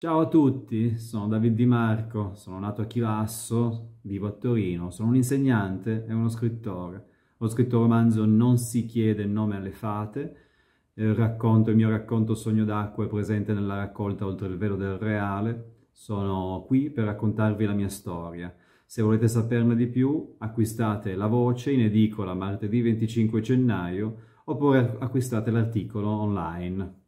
Ciao a tutti, sono David Di Marco, sono nato a Chivasso, vivo a Torino, sono un insegnante e uno scrittore. Ho scritto il romanzo Non si chiede il nome alle fate, il, eh, racconto, il mio racconto Sogno d'acqua è presente nella raccolta Oltre il velo del reale. Sono qui per raccontarvi la mia storia. Se volete saperne di più, acquistate La Voce in edicola martedì 25 gennaio oppure acquistate l'articolo online.